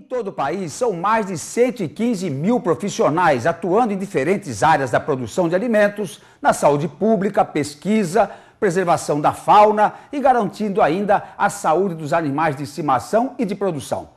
Em todo o país, são mais de 115 mil profissionais atuando em diferentes áreas da produção de alimentos, na saúde pública, pesquisa, preservação da fauna e garantindo ainda a saúde dos animais de estimação e de produção.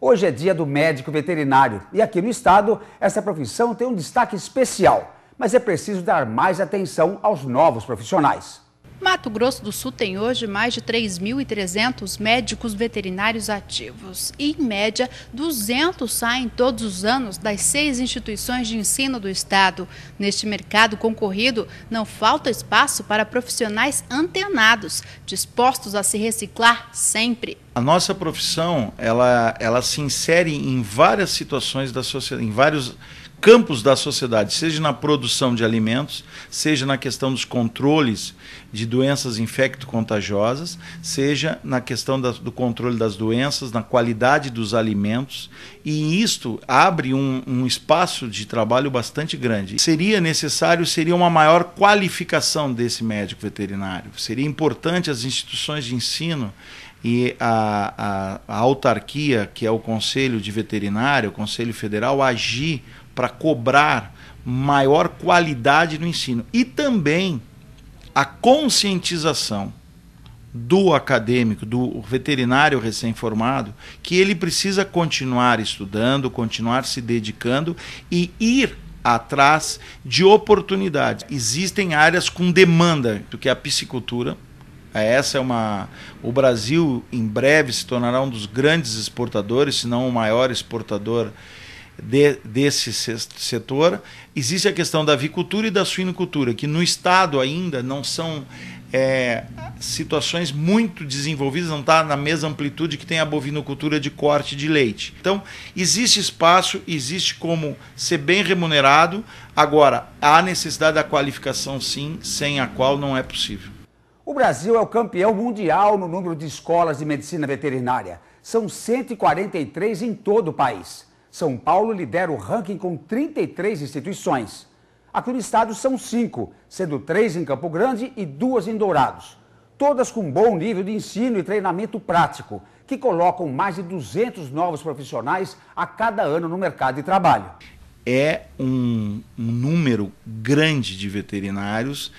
Hoje é dia do médico veterinário e aqui no estado essa profissão tem um destaque especial, mas é preciso dar mais atenção aos novos profissionais. Mato Grosso do Sul tem hoje mais de 3.300 médicos veterinários ativos e, em média, 200 saem todos os anos das seis instituições de ensino do Estado. Neste mercado concorrido, não falta espaço para profissionais antenados, dispostos a se reciclar sempre. A nossa profissão, ela, ela se insere em várias situações da sociedade, em vários campos da sociedade, seja na produção de alimentos, seja na questão dos controles de doenças infecto-contagiosas, seja na questão da, do controle das doenças, na qualidade dos alimentos, e isto abre um, um espaço de trabalho bastante grande. Seria necessário, seria uma maior qualificação desse médico veterinário, seria importante as instituições de ensino e a, a, a, autarquia, que é o Conselho de Veterinário, o Conselho Federal, agir para cobrar maior qualidade no ensino e também a conscientização do acadêmico, do veterinário recém-formado, que ele precisa continuar estudando, continuar se dedicando e ir atrás de oportunidades. Existem áreas com demanda, do que a piscicultura. Essa é uma. O Brasil em breve se tornará um dos grandes exportadores, se não o maior exportador de, desse setor. Existe a questão da avicultura e da suinocultura, que no Estado ainda não são é, situações muito desenvolvidas, não está na mesma amplitude que tem a bovinocultura de corte de leite. Então, existe espaço, existe como ser bem remunerado. Agora, há necessidade da qualificação, sim, sem a qual não é possível. O Brasil é o campeão mundial no número de escolas de medicina veterinária. São 143 em todo o país. São Paulo lidera o ranking com 33 instituições. Aqui no estado são cinco, sendo três em Campo Grande e duas em Dourados. Todas com bom nível de ensino e treinamento prático, que colocam mais de 200 novos profissionais a cada ano no mercado de trabalho é um, um, número grande de veterinários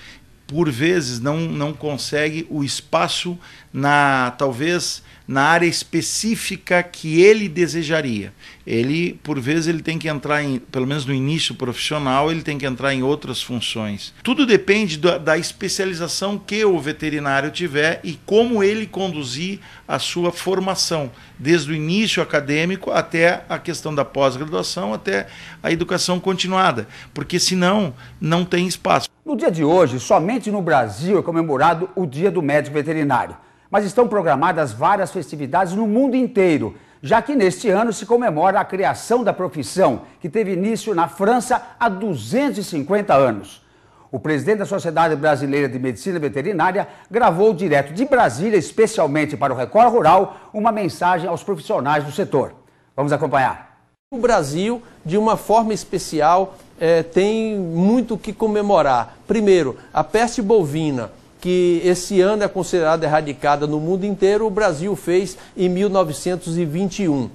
por vezes não, não consegue o espaço na talvez na área específica que ele desejaria. Ele por vezes ele tem que entrar em, pelo menos no início profissional, ele tem que entrar em outras funções. Tudo depende da, da especialização que o veterinário tiver e como ele conduzir a sua formação, desde o início acadêmico até a questão da pós-graduação, até a educação continuada, porque senão não tem espaço. No dia de hoje, somente no Brasil é comemorado o Dia do Médico Veterinário, mas estão programadas várias festividades no mundo inteiro, já que neste ano se comemora a criação da profissão, que teve início na França há 250 anos. O presidente da Sociedade Brasileira de Medicina Veterinária gravou direto de Brasília, especialmente para o Record Rural, uma mensagem aos profissionais do setor. Vamos acompanhar. O Brasil, de uma forma especial, é, tem muito o que comemorar. Primeiro, a peste bovina, que esse ano é considerada erradicada no mundo inteiro, o Brasil fez em 1921.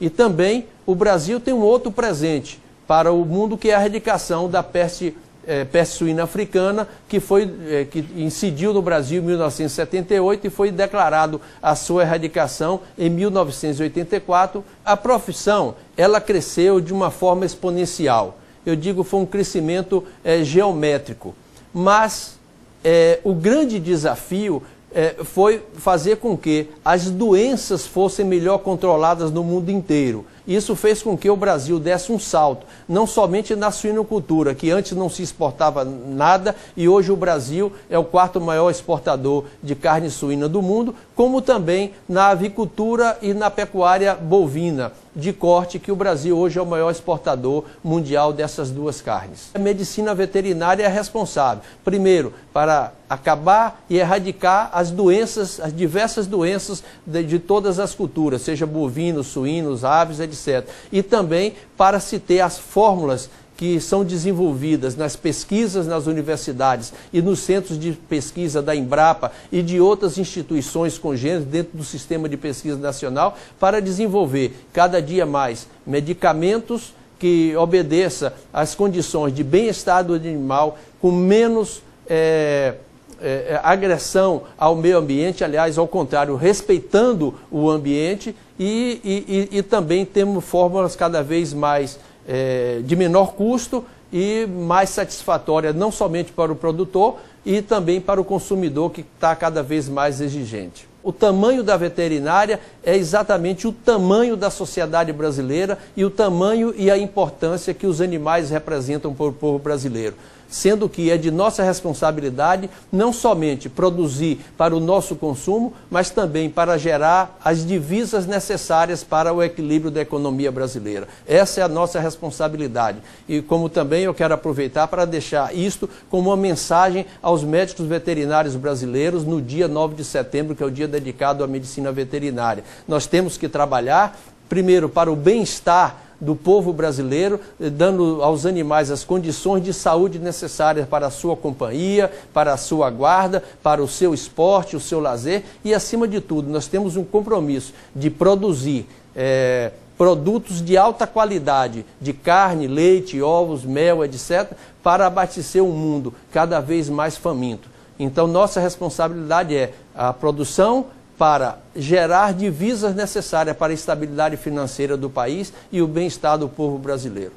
E também o Brasil tem um outro presente para o mundo, que é a erradicação da peste, é, peste suína africana, que, foi, é, que incidiu no Brasil em 1978 e foi declarado a sua erradicação em 1984. A profissão, ela cresceu de uma forma exponencial eu digo, foi um crescimento é, geométrico. Mas é, o grande desafio é, foi fazer com que as doenças fossem melhor controladas no mundo inteiro. Isso fez com que o Brasil desse um salto, não somente na suinocultura, que antes não se exportava nada e hoje o Brasil é o quarto maior exportador de carne suína do mundo, como também na avicultura e na pecuária bovina de corte, que o Brasil hoje é o maior exportador mundial dessas duas carnes. A medicina veterinária é responsável, primeiro, para acabar e erradicar as doenças, as diversas doenças de, de todas as culturas, seja bovinos, suínos, aves, etc etc. E também para se ter as fórmulas que são desenvolvidas nas pesquisas nas universidades e nos centros de pesquisa da Embrapa e de outras instituições congêneres dentro do sistema de pesquisa nacional para desenvolver cada dia mais medicamentos que obedeça às condições de bem-estar do animal com menos é, é, é, agressão ao meio ambiente, aliás, ao contrário, respeitando o ambiente e, e, e, e também temos fórmulas cada vez mais é, de menor custo e mais satisfatória, não somente para o produtor e também para o consumidor que está cada vez mais exigente. O tamanho da veterinária é exatamente o tamanho da sociedade brasileira e o tamanho e a importância que os animais representam para o povo brasileiro sendo que é de nossa responsabilidade não somente produzir para o nosso consumo, mas também para gerar as divisas necessárias para o equilíbrio da economia brasileira. Essa é a nossa responsabilidade. E como também eu quero aproveitar para deixar isto como uma mensagem aos médicos veterinários brasileiros no dia 9 de setembro, que é o dia dedicado à medicina veterinária. Nós temos que trabalhar primeiro para o bem-estar do povo brasileiro, eh, dando aos animais as condições de saúde necessárias para a sua companhia, para a sua guarda, para o seu esporte, o seu lazer e, acima de tudo, nós temos um compromisso de produzir. É, produtos de alta qualidade, de carne, leite, ovos, mel, etc., para abastecer o um mundo cada vez mais faminto. Então, nossa responsabilidade é a produção, para gerar divisas necessárias para a estabilidade financeira do país e o bem-estar do povo brasileiro.